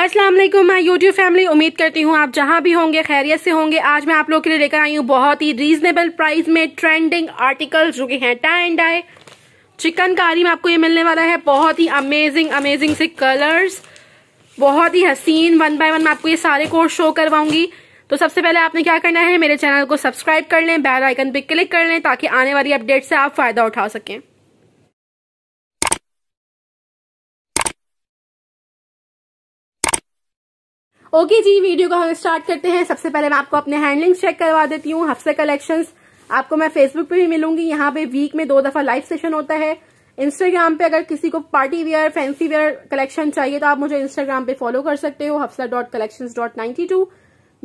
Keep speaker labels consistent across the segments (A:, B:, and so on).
A: अस्सलाम वालेकुम my YouTube family उम्मीद करती हूँ आप जहाँ भी होंगे खैरियत से होंगे आज मैं आप लोगों के लिए लेकर आई हूँ बहुत ही रीजनेबल प्राइस में ट्रेंडिंग आर्टिकल जो कि हैं टाई एंड डाई चिकनकारी में आपको ये मिलने वाला है बहुत ही अमेजिंग अमेजिंग से कलर्स बहुत ही हसीन वन बाय वन मैं आपको ये सारे कोर्स शो करवाऊंगी तो सबसे पहले आपने क्या करना है मेरे चैनल को सब्सक्राइब कर लें बेल आइकन पर क्लिक कर लें ताकि आने वाली अपडेट से आप फायदा उठा सकें ओके जी वीडियो को हम स्टार्ट करते हैं सबसे पहले मैं आपको अपने हैंडलिंग चेक करवा देती हूँ हफ्से कलेक्शन आपको मैं फेसबुक पे भी मिलूंगी यहाँ पे वीक में दो दफा लाइव सेशन होता है इंस्टाग्राम पे अगर किसी को party wear fancy wear collection चाहिए तो आप मुझे इंस्टाग्राम पे फॉलो कर सकते हो Hafsa dot collection dot ninety two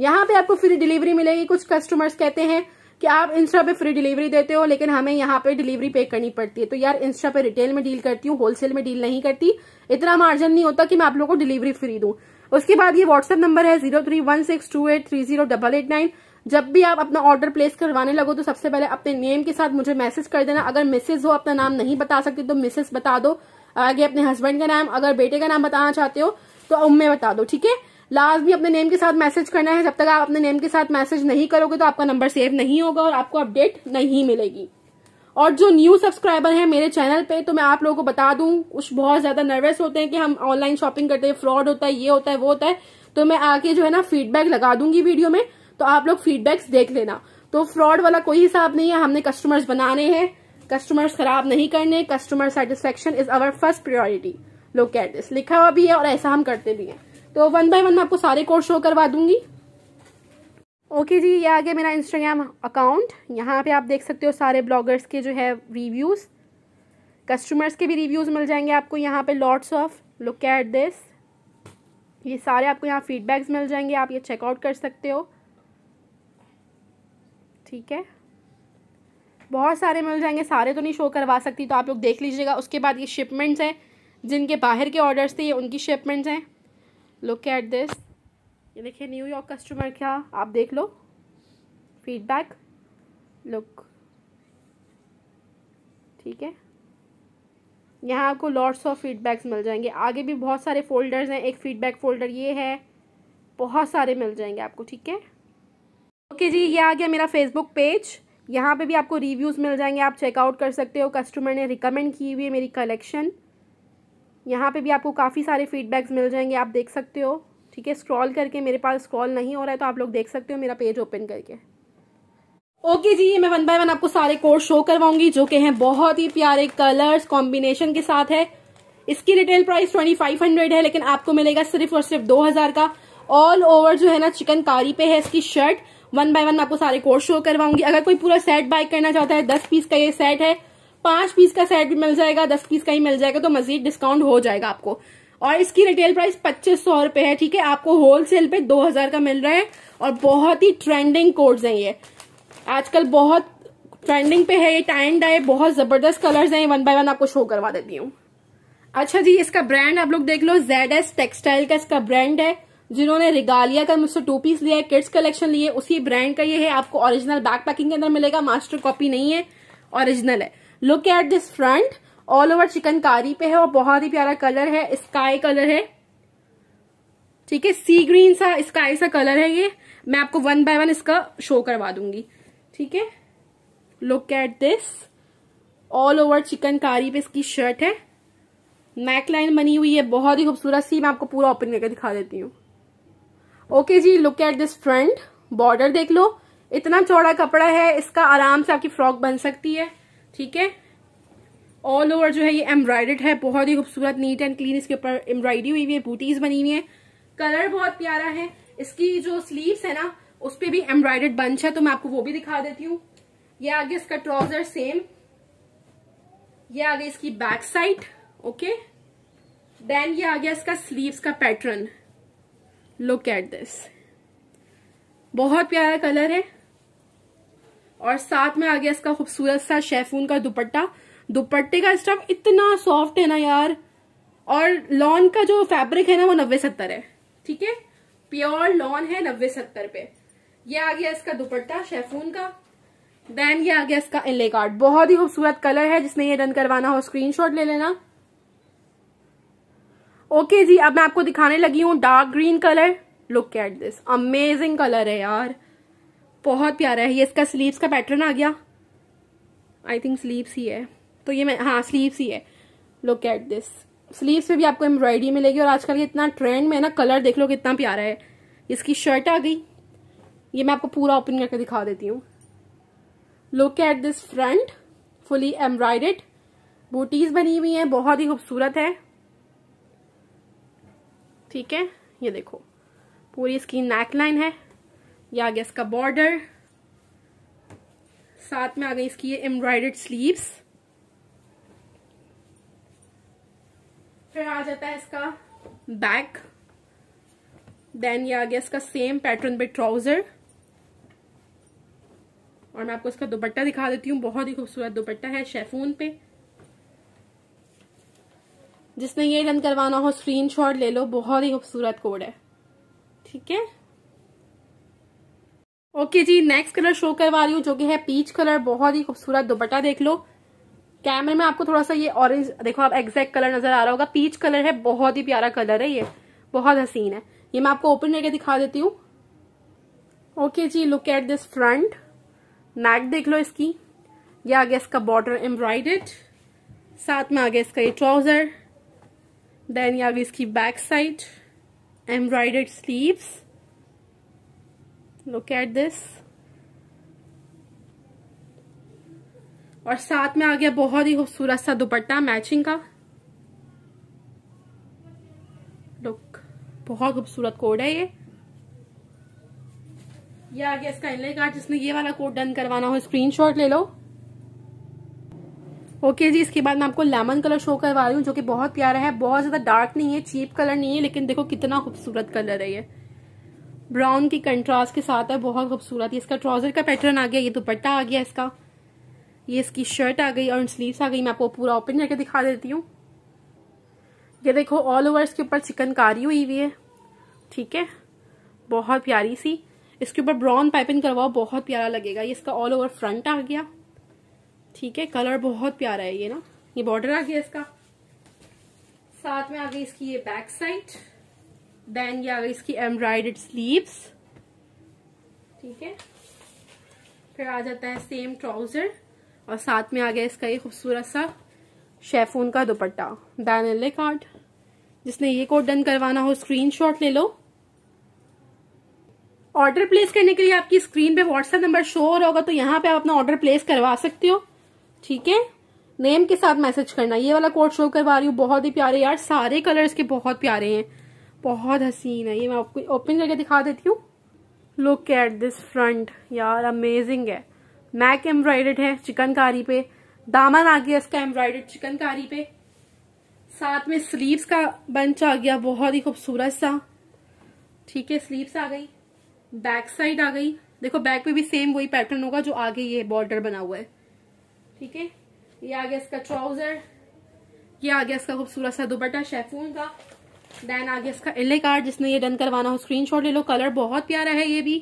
A: यहाँ पे आपको फ्री डिलीवरी मिलेगी कुछ कस्टमर्स कहते हैं कि आप इंस्टा पे फ्री डिलीवरी देते हो लेकिन हमें यहाँ पे डिलीवरी पे करनी पड़ती है तो यार इंस्टा पे रिटेल में डील करती हूँ होलसेल में डील नहीं करती इतना मार्जिन नहीं होता कि मैं आप लोगों को डिलीवरी फ्री दूँ उसके बाद ये व्हाट्सएप नंबर है zero three one six two eight three zero double eight nine जब भी आप अपना ऑर्डर प्लेस करवाने लगो तो सबसे पहले अपने नेम के साथ मुझे मैसेज कर देना अगर मिसेज हो अपना नाम नहीं बता सकते तो मिसेज बता दो आगे अपने हस्बैंड का नाम अगर बेटे का नाम बताना चाहते हो तो उम्मे बता दो ठीक है लास्ट भी अपने नेम के साथ मैसेज करना है जब तक आप अपने नेम के साथ मैसेज नहीं करोगे तो आपका नंबर सेव नहीं होगा और आपको अपडेट नहीं मिलेगी और जो न्यू सब्सक्राइबर हैं मेरे चैनल पे तो मैं आप लोगों को बता दूं कुछ बहुत ज्यादा नर्वस होते हैं कि हम ऑनलाइन शॉपिंग करते हैं फ्रॉड होता है ये होता है वो होता है तो मैं आके जो है ना फीडबैक लगा दूंगी वीडियो में तो आप लोग फीडबैक्स देख लेना तो फ्रॉड वाला कोई हिसाब नहीं है हमने कस्टमर्स बनाने हैं कस्टमर्स खराब नहीं करने customer satisfaction is our first priority लोग कैट दिस लिखा हुआ भी है और ऐसा हम करते भी हैं तो वन बाय वन मैं आपको सारे कोर्स शो करवा दूंगी ओके जी ये आ गया मेरा इंस्टाग्राम अकाउंट यहाँ पे आप देख सकते हो सारे ब्लॉगर्स के जो है रिव्यूज़ कस्टमर्स के भी रिव्यूज़ मिल जाएंगे आपको यहाँ पे lots of look at this ये सारे आपको यहाँ फीडबैक्स मिल जाएंगे आप ये चेकआउट कर सकते हो ठीक है बहुत सारे मिल जाएंगे सारे तो नहीं शो करवा सकती तो आप लोग देख लीजिएगा उसके बाद ये शिपमेंट्स हैं जिनके बाहर के ऑर्डर्स थे ये उनकी शिपमेंट्स हैं लुक एट दिस ये देखिए न्यूयॉर्क कस्टमर क्या आप देख लो फीडबैक लुक ठीक है यहाँ आपको लॉट्स ऑफ फीडबैक्स मिल जाएंगे आगे भी बहुत सारे फोल्डर्स हैं एक फीडबैक फोल्डर ये है बहुत सारे मिल जाएंगे आपको ठीक है ओके जी ये आ गया मेरा फेसबुक पेज यहाँ पे भी आपको रिव्यूज़ मिल जाएंगे आप चेकआउट कर सकते हो कस्टमर ने रिकमेंड की हुई है मेरी कलेक्शन यहाँ पे भी आपको काफ़ी सारे फीडबैक्स मिल जाएंगे आप देख सकते हो ठीक है स्क्रॉल करके मेरे पास स्क्रॉल नहीं हो रहा है तो आप लोग देख सकते हो मेरा पेज ओपन करके ओके okay जी ये मैं वन बाय वन आपको सारे कोड शो करवाऊंगी जो कि हैं बहुत ही प्यारे कलर्स कॉम्बिनेशन के साथ है इसकी retail price twenty five hundred है लेकिन आपको मिलेगा सिर्फ और सिर्फ दो हजार का ऑल ओवर जो है ना चिकनकारी पे है इसकी शर्ट वन बाय वन आपको सारे कोड शो करवाऊंगी अगर कोई पूरा सेट बाय करना चाहता है दस पीस का ये सेट है पांच पीस का सेट भी मिल जाएगा दस पीस का ही मिल जाएगा तो मजीद डिस्काउंट हो जाएगा आपको और इसकी रिटेल प्राइस पच्चीस सौ रुपए है ठीक है आपको होलसेल पे दो हजार का मिल रहा है और बहुत ही ट्रेंडिंग कोड्स हैं ये आजकल बहुत ट्रेंडिंग पे है ये टाइम डाई बहुत जबरदस्त कलर्स हैं वन बाय वन आपको शो करवा देती हूँ अच्छा जी इसका ब्रांड आप लोग देख लो जेड एस टेक्सटाइल का इसका ब्रांड है जिन्होंने रिगालिया का मुझसे टू पीस लिया है किड्स कलेक्शन लिए उसी ब्रांड का ये है आपको ओरिजिनल बैक पैकिंग के अंदर मिलेगा मास्टर कॉपी नहीं है ओरिजिनल है look at this front all over chikankari पे है और बहुत ही प्यारा कलर है स्काई कलर है ठीक है सी ग्रीन सा स्काई सा कलर है ये मैं आपको वन बाय वन इसका शो करवा दूंगी ठीक है look at this all over chikankari पे इसकी शर्ट है नेक लाइन बनी हुई है बहुत ही खूबसूरत सी मैं आपको पूरा ओपन करके दिखा देती हूँ ओके जी look at this front border देख लो इतना चौड़ा कपड़ा है इसका आराम से आपकी फ्रॉक बन सकती है ठीक है ऑल ओवर जो है ये एम्ब्रॉयडेड है बहुत ही खूबसूरत नीट एंड क्लीन इसके ऊपर एम्ब्रॉयडरी हुई हुई है बूटीज बनी हुई है कलर बहुत प्यारा है इसकी जो स्लीव्स है ना उस पर भी एम्ब्रॉयडेड बंच है तो मैं आपको वो भी दिखा देती हूँ ये आगे इसका ट्राउजर सेम ये आ गया इसकी बैक साइड ओके देन ये आ गया इसका स्लीव्स का पैटर्न लुक एट दिस बहुत प्यारा कलर है और साथ में आ गया इसका खूबसूरत सा शेफून का दुपट्टा दुपट्टे का स्टफ इतना सॉफ्ट है ना यार और लॉन का जो फैब्रिक है ना वो नब्बे सत्तर है ठीक है प्योर लॉन है नब्बे सत्तर पे ये आ गया इसका दुपट्टा शेफून का देन ये आ गया इसका इनले कार्ड बहुत ही खूबसूरत कलर है जिसने ये रन करवाना हो स्क्रीन ले लेना ओके okay जी अब मैं आपको दिखाने लगी हूँ dark green colour look at this amazing colour है यार बहुत प्यारा है ये इसका स्लीव्स का पैटर्न आ गया आई थिंक स्लीव्स ही है तो ये मैं हाँ स्लीव्स ही है लुक एट दिस स्लीव्स पे भी आपको एम्ब्रॉयडरी मिलेगी और आजकल ये इतना ट्रेंड में है ना कलर देख लो कितना प्यारा है इसकी शर्ट आ गई ये मैं आपको पूरा ओपन करके दिखा देती हूँ look at this front fully embroidered बूटीज बनी हुई है बहुत ही खूबसूरत है ठीक है ये देखो पूरी इसकी नेक लाइन है ये आ गया इसका बॉर्डर साथ में आ गई इसकी ये एम्ब्रॉयडेड स्लीव्स फिर आ जाता है इसका बैक देन ये आ गया इसका सेम पैटर्न पे ट्राउजर और मैं आपको इसका दुपट्टा दिखा देती हूँ बहुत ही खूबसूरत दुपट्टा है शेफून पे जिसने ये रन करवाना हो स्क्रीनशॉट ले लो बहुत ही खूबसूरत कोड है ठीक है ओके जी नेक्स्ट कलर शो करवा रही हूँ जो कि है पीच कलर बहुत ही खूबसूरत दुपट्टा देख लो कैमरे में आपको थोड़ा सा ये ऑरेंज देखो आप एग्जैक्ट कलर नजर आ रहा होगा पीच कलर है बहुत ही प्यारा कलर है ये बहुत हसीन है ये मैं आपको ओपन करके दिखा देती हूँ ओके जी look at this front neck देख लो इसकी ये आ गया इसका बॉर्डर एम्ब्रॉयडेड साथ में आ गया इसका ये ट्राउजर देन ये आ गई इसकी back side embroidered sleeves look at this और साथ में आ गया बहुत ही खूबसूरत सा दुपट्टा मैचिंग का लुक बहुत खूबसूरत कोड है ये ये आ गया इसका इनले कार्ड जिसने ये वाला कोड डन करवाना हो स्क्रीनशॉट ले लो ओके okay जी इसके बाद मैं आपको लेमन कलर शो करवा रही हूँ जो कि बहुत प्यारा है बहुत ज्यादा डार्क नहीं है चीप कलर नहीं है लेकिन देखो कितना खूबसूरत कलर है ये ब्राउन की कंट्रास्ट के साथ है बहुत खूबसूरत है इसका ट्राउजर का पैटर्न आ गया ये दुपट्टा आ गया इसका ये इसकी शर्ट आ गई और स्लीव्स आ गई मैं आपको पूरा ओपन करके दिखा देती हूँ ये देखो ऑल ओवर इसके ऊपर चिकनकारी हुई हुई है ठीक है बहुत प्यारी सी इसके ऊपर ब्राउन पाइपिंग करवाओ बहुत प्यारा लगेगा ये इसका ऑल ओवर फ्रंट आ गया ठीक है कलर बहुत प्यारा है ये ना ये बॉर्डर आ गया इसका साथ में आ गई इसकी ये बैक साइड देन ये आ गई इसकी एम्ब्रॉयडेड स्लीव्स ठीक है फिर आ जाता है सेम ट्राउजर और साथ में आ गया इसका ये खूबसूरत सा शेफून का दुपट्टा बैनले कार्ड जिसने ये कोड डन करवाना हो स्क्रीनशॉट ले लो ऑर्डर प्लेस करने के लिए आपकी स्क्रीन पे व्हाट्सएप नंबर शो हो रहा होगा तो यहाँ पे आप अपना ऑर्डर प्लेस करवा सकते हो ठीक है नेम के साथ मैसेज करना ये वाला कोड शो करवा रही हूँ बहुत ही प्यारे यार सारे कलर्स के बहुत प्यारे हैं बहुत हसीन है ये मैं आपको ओपन करके दिखा देती हूँ लुक एट दिस फ्रंट यार अमेजिंग है मैक एम्ब्रॉयडर्ड है चिकनकारी पे दामन आ गया इसका एम्ब्रॉयडर्ड चिकनकारी पे साथ में स्लीव्स का बंच आ गया बहुत ही खूबसूरत सा ठीक है स्लीव्स आ गई बैक साइड आ गई देखो बैक पे भी सेम वही पैटर्न होगा जो आगे ये बॉर्डर बना हुआ है ठीक है ये आ गया इसका ट्राउजर ये आ गया इसका खूबसूरत सा दुपट्टा शेफून का देन आ गया इसका एले कार्ड जिसने ये डन करवाना हो स्क्रीनशॉट ले लो कलर बहुत प्यारा है ये भी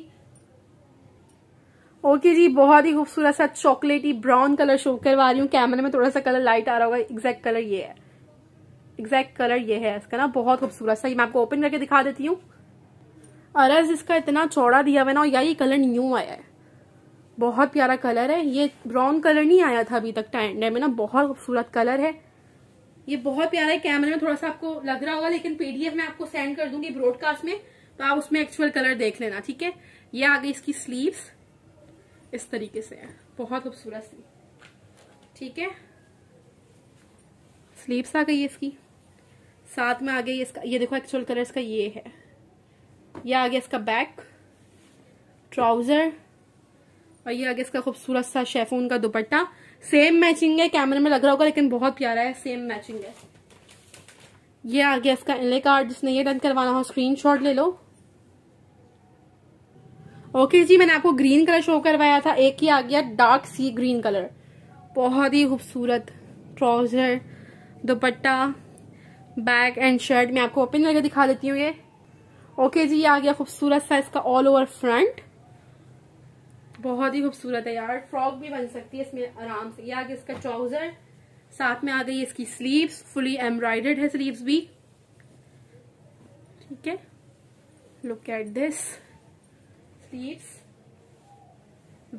A: ओके जी बहुत ही खूबसूरत सा चॉकलेटी ब्राउन कलर शो करवा रही हूँ कैमरे में थोड़ा सा कलर लाइट आ रहा होगा एग्जैक्ट कलर ये है एग्जैक्ट कलर ये है इसका ना बहुत खूबसूरत सा ये मैं आपको ओपन करके दिखा देती हूँ अरज इसका इतना चौड़ा दिया हुआ ना यार ये कलर न्यू आया है बहुत प्यारा कलर है ये ब्राउन कलर नहीं आया था अभी तक टाइम में ना बहुत खूबसूरत कलर है ये बहुत प्यारा है कैमरे में थोड़ा सा आपको लग रहा होगा लेकिन पीडीएफ में आपको सेंड कर दूंगी ब्रॉडकास्ट में तो आप उसमें एक्चुअल कलर देख लेना ठीक है ये आ गई इसकी स्लीव्स इस तरीके से है बहुत खूबसूरत सी ठीक है स्लीव्स आ गई इसकी साथ में आ गई इसका ये देखो एक्चुअल कलर इसका ये है ये आ गया इसका बैक ट्राउजर और ये आ गया इसका खूबसूरत सा शेफून का दुपट्टा सेम मैचिंग है कैमरे में लग रहा होगा लेकिन बहुत प्यारा है सेम मैचिंग है ये आ गया इसका एले कार्ड जिसने ये डन करवाना हो स्क्रीनशॉट ले लो ओके जी मैंने आपको ग्रीन कलर शो करवाया था एक ही आ गया डार्क सी ग्रीन कलर बहुत ही खूबसूरत trouser dupatta bag and shirt मैं आपको ओपन करके दिखा देती हूँ ये ओके जी ये आ गया खूबसूरत सा इसका ऑल ओवर फ्रंट बहुत ही खूबसूरत है यार फ्रॉक भी बन सकती है इसमें आराम से ये आ गया इसका ट्राउजर साथ में आ गई इसकी स्लीव्स फुली एम्ब्रॉयडर्ड है स्लीव्स भी ठीक है look at this sleeves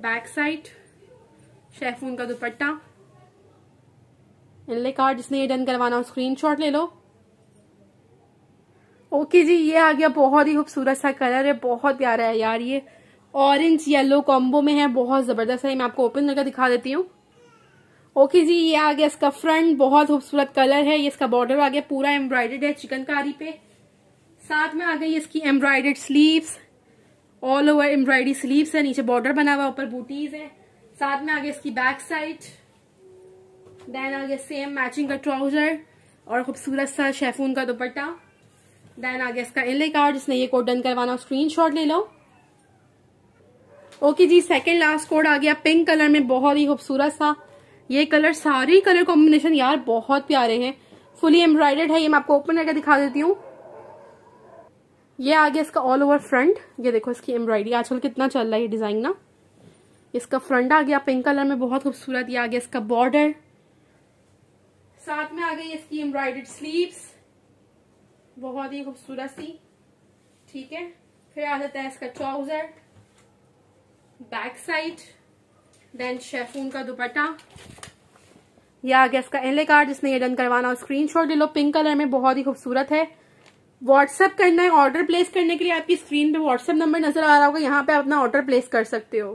A: back side chiffon का दुपट्टा इनले कार्ड जिसने ये डन करवाना हो स्क्रीनशॉट ले लो ओके जी ये आ गया बहुत ही खूबसूरत सा कलर है बहुत प्यारा है यार ये ऑरेंज येलो कॉम्बो में है बहुत जबरदस्त है मैं आपको ओपन करके दिखा देती हूँ ओके जी ये आ गया इसका फ्रंट बहुत खूबसूरत कलर है ये इसका बॉर्डर आ गया पूरा एम्ब्रॉयडेड है चिकनकारी पे साथ में आ गई इसकी embroidered sleeves all over embroidery sleeves है नीचे बॉर्डर बना हुआ ऊपर बूटीज है साथ में आगे इसकी बैक साइड देन आगे सेम मैचिंग का ट्राउजर और खूबसूरत सा शेफून का दुपट्टा देन आगे इसका इले कार्ड जिसने ये कोड डन करवाना स्क्रीन शॉट ले लो ओके जी सेकेंड लास्ट कोड आ गया पिंक कलर में बहुत ही खूबसूरत सा ये कलर सारी कलर कॉम्बिनेशन यार बहुत प्यारे हैं फुली एम्ब्रॉयडर्ड है ये मैं आपको ओपन करके दिखा देती हूँ ये आ गया इसका ऑल ओवर फ्रंट ये देखो इसकी एम्ब्रॉयडरी आजकल कितना चल रहा है ये डिजाइन ना इसका फ्रंट आ गया पिंक कलर में बहुत खूबसूरत ये आ गया इसका बॉर्डर साथ में आ गई इसकी एम्ब्रॉयडर्ड स्लीव्स बहुत ही खूबसूरत सी ठीक है फिर आ जाता है इसका trouser back side then chiffon का दुपट्टा यह आ गया इसका एले कार्ड जिसने ये डन करवाना स्क्रीन शॉट ले लो पिंक कलर में बहुत ही खूबसूरत है व्हाट्सअप करना है ऑर्डर प्लेस करने के लिए आपकी स्क्रीन पे व्हाट्सअप नंबर नजर आ रहा होगा यहाँ पे आप अपना ऑर्डर प्लेस कर सकते हो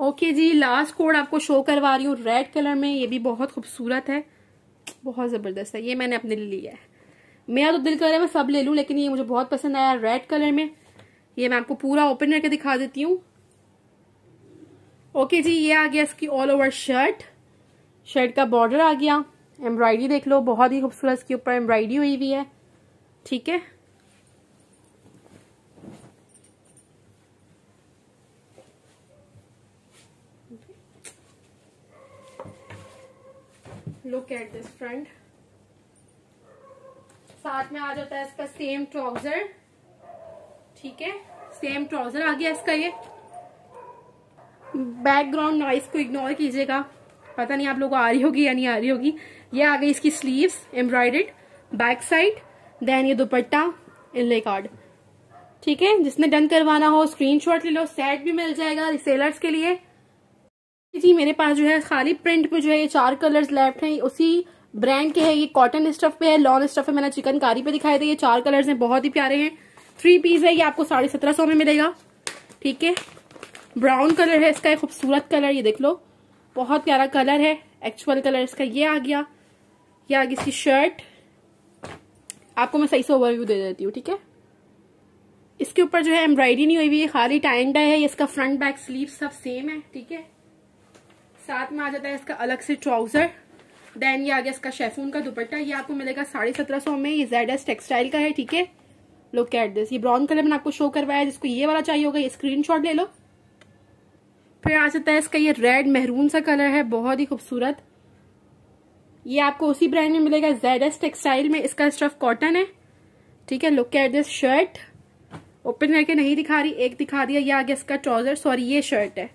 A: ओके okay जी लास्ट कोड आपको शो करवा रही हूँ रेड कलर में ये भी बहुत खूबसूरत है बहुत ज़बरदस्त है ये मैंने अपने लिए लिया है मेरा तो दिल कर रहा है मैं सब ले लूँ लेकिन ये मुझे बहुत पसंद आया रेड कलर में ये मैं आपको पूरा ओपन करके दिखा देती हूँ ओके जी ये आ गया इसकी ऑल ओवर शर्ट शर्ट का बॉर्डर आ गया एम्ब्रॉयडरी देख लो बहुत ही खूबसूरत इसके ऊपर एम्ब्रॉयडरी हुई हुई है ठीक है लुक एट दिस फ्रंट साथ में आ जाता है इसका सेम ट्राउजर ठीक है सेम ट्राउजर आ गया इसका ये बैकग्राउंड नॉइस को इग्नोर कीजिएगा पता नहीं आप लोग आ रही होगी या नहीं आ रही होगी ये आ गई इसकी sleeves embroidered back side then ये दुपट्टा इनले कार्ड ठीक है जिसने डन करवाना हो स्क्रीनशॉट ले लो सेट भी मिल जाएगा रिसेलर्स के लिए जी मेरे पास जो है खाली प्रिंट पे जो है ये चार कलर्स लेफ्ट हैं उसी ब्रांड के है ये कॉटन स्टफ पे है लॉन स्टफ है मैंने चिकनकारी पे दिखाए थे ये चार कलर्स हैं बहुत ही प्यारे हैं थ्री पीस है ये आपको साढ़े सत्रह सौ में मिलेगा ठीक है ब्राउन कलर है इसका एक खूबसूरत कलर ये देख लो बहुत प्यारा कलर है एक्चुअल कलर इसका ये आ गया ये आ गई इसकी शर्ट आपको मैं सही से ओवरव्यू दे देती हूँ ठीक है इसके ऊपर जो है एम्ब्रॉयडरी नहीं हुई हुई है खाली टाइंडा डाई है इसका फ्रंट बैक स्लीव सब सेम है ठीक है साथ में आ जाता है इसका अलग से ट्राउजर देन ये आ गया इसका शेफून का दुपट्टा ये आपको मिलेगा साढ़े सत्रह सौ में ये जेड एस टेक्सटाइल का है ठीक है लुक एट दिस ये ब्राउन कलर मैंने आपको शो करवाया जिसको ये वाला चाहिए होगा ये स्क्रीन ले लो फिर आ जाता है इसका ये रेड मेहरून सा कलर है बहुत ही खूबसूरत ये आपको उसी ब्रांड में मिलेगा जेड एस टेक्सटाइल में इसका स्टफ कॉटन है ठीक है look at this shirt open करके नहीं दिखा रही एक दिखा दिया ये आगे इसका ट्राउजर सॉरी ये शर्ट है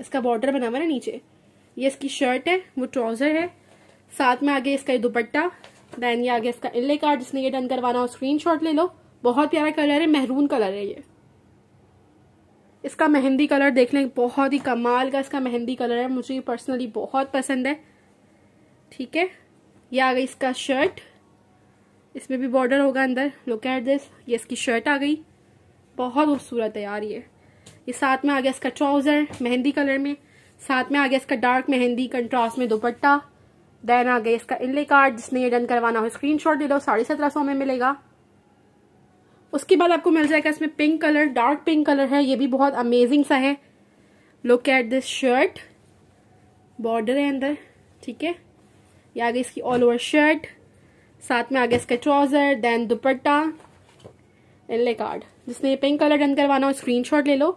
A: इसका बॉर्डर बना हुआ है नीचे ये इसकी शर्ट है वो ट्राउजर है साथ में आगे इसका दुपट्टा देन ये आगे इसका इले कार्ड जिसने ये डन करवाना हो शॉट ले लो बहुत प्यारा कलर है मेहरून कलर है ये इसका मेहंदी कलर देख लें बहुत ही कमाल का इसका मेहंदी कलर है मुझे पर्सनली बहुत पसंद है ठीक है ये आ गई इसका शर्ट इसमें भी बॉर्डर होगा अंदर लुक एट दिस ये इसकी शर्ट आ गई बहुत खूबसूरत है यार ये ये साथ में आ गया इसका ट्राउजर मेहंदी कलर में साथ में आ गया इसका डार्क मेहंदी कंट्रास्ट में दुपट्टा देन आ गया इसका इनले कार्ड जिसने ये डन करवाना हो स्क्रीन शॉट ले लो साढ़े सत्रह सौ में मिलेगा उसके बाद आपको मिल जाएगा इसमें pink colour dark pink colour है ये भी बहुत अमेजिंग सा है look at this shirt border है अंदर ठीक है ये आ गई इसकी ऑल ओवर शर्ट साथ में आ गया इसका ट्राउजर देन दुपट्टा एनले कार्ड जिसने ये पिंक कलर डन करवाना हो शॉट ले लो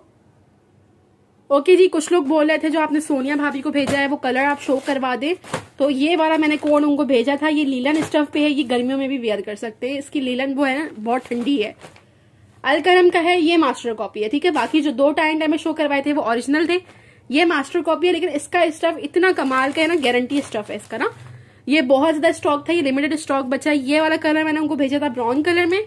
A: ओके जी कुछ लोग बोल रहे थे जो आपने सोनिया भाभी को भेजा है वो कलर आप शो करवा दे तो ये वाला मैंने कोड उनको भेजा था ये लीलन स्टफ पे है ये गर्मियों में भी वेयर कर सकते हैं इसकी लीलन वो है ना बहुत ठंडी है अलकरम का है ये मास्टर कॉपी है ठीक है बाकी जो दो टाइम टाइम में शो करवाए थे वो ओरिजिनल थे ये मास्टर कॉपी है लेकिन इसका स्टफ इतना कमाल का है ना गारंटी स्टफ है इसका ना ये बहुत ज्यादा स्टॉक था ये लिमिटेड स्टॉक बचा ये वाला कलर मैंने उनको भेजा था ब्राउन कलर में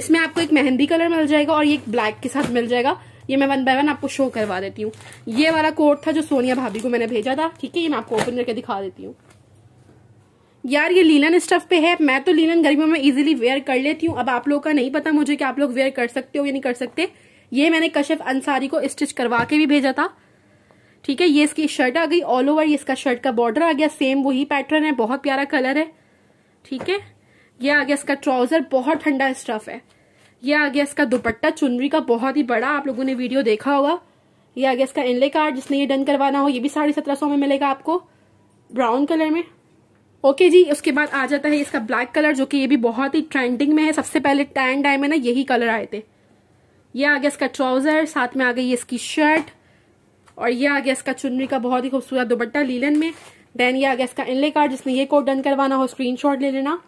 A: इसमें आपको एक मेहंदी कलर मिल जाएगा और ये ब्लैक के साथ मिल जाएगा ये मैं वन बाय वन आपको शो करवा देती हूँ ये वाला कोट था जो सोनिया भाभी को मैंने भेजा था ठीक है ये मैं आपको ओपन करके दिखा देती हूँ यार ये लीलन स्टफ पे है मैं तो लीलन गर्मियों में इजीली वेयर कर लेती हूँ अब आप लोगों का नहीं पता मुझे कि आप लोग वेयर कर सकते हो या नहीं कर सकते ये मैंने कश्यप अंसारी को स्टिच करवा के भी भेजा था ठीक है ये इसकी शर्ट आ गई ऑल ओवर ये इसका शर्ट का बॉर्डर आ गया सेम वही पैटर्न है बहुत प्यारा कलर है ठीक है ये आ गया इसका ट्राउजर बहुत ठंडा स्टफ है ये आ गया इसका दुपट्टा चुनरी का बहुत ही बड़ा आप लोगों ने वीडियो देखा होगा ये आ गया इसका इनले कार्ड जिसने ये डन करवाना हो ये भी साढ़े सत्रह सौ में मिलेगा आपको ब्राउन कलर में ओके जी उसके बाद आ जाता है इसका ब्लैक कलर जो कि ये भी बहुत ही ट्रेंडिंग में है सबसे पहले टैंड आए में ना यही कलर आए थे ये आ गया इसका ट्राउजर साथ में आ गई इसकी शर्ट और ये आ गया इसका चुनरी का बहुत ही खूबसूरत दुपट्टा लीलन में देन ये आ गया इसका इनले कार्ड जिसने ये कोड डन करवाना हो स्क्रीनशॉट ले लेना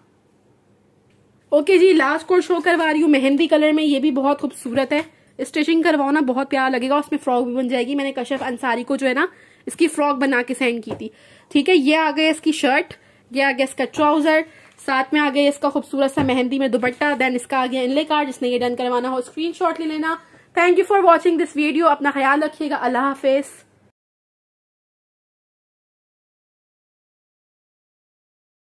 A: ओके जी लास्ट कोड शो करवा रही हूँ मेहंदी कलर में ये भी बहुत खूबसूरत है स्टिचिंग करवाओ ना बहुत प्यार लगेगा उसमें फ्रॉक भी बन जाएगी मैंने कश्यप अंसारी को जो है ना इसकी फ्रॉक बना के सेंड की थी ठीक है ये आ गया इसकी शर्ट ये आ गया इसका ट्राउजर साथ में आ गया इसका खूबसूरत सा मेहंदी में दुपट्टा देन इसका आ गया इनले कार्ड जिसने ये डन करवाना हो स्क्रीनशॉट ले लेना thank you for watching this video अपना ख्याल रखिएगा अल्लाह हाफिज़